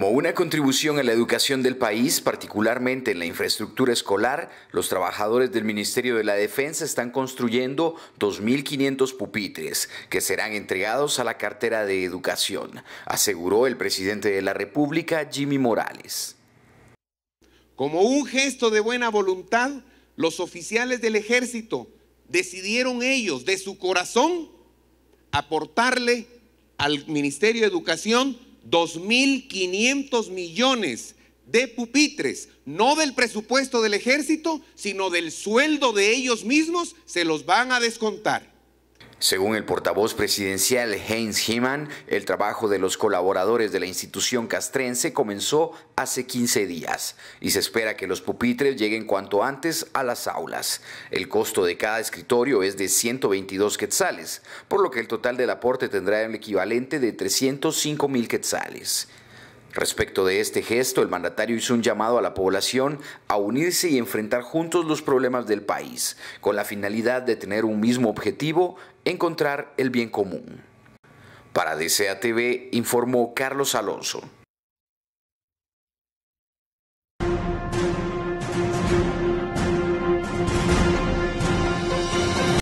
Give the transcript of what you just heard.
Como una contribución a la educación del país, particularmente en la infraestructura escolar, los trabajadores del Ministerio de la Defensa están construyendo 2.500 pupitres que serán entregados a la cartera de educación, aseguró el presidente de la República, Jimmy Morales. Como un gesto de buena voluntad, los oficiales del ejército decidieron ellos, de su corazón, aportarle al Ministerio de Educación 2.500 millones de pupitres, no del presupuesto del ejército, sino del sueldo de ellos mismos, se los van a descontar. Según el portavoz presidencial Heinz Himan, el trabajo de los colaboradores de la institución castrense comenzó hace 15 días y se espera que los pupitres lleguen cuanto antes a las aulas. El costo de cada escritorio es de 122 quetzales, por lo que el total del aporte tendrá el equivalente de 305 mil quetzales. Respecto de este gesto, el mandatario hizo un llamado a la población a unirse y enfrentar juntos los problemas del país, con la finalidad de tener un mismo objetivo, encontrar el bien común. Para DCATV, informó Carlos Alonso.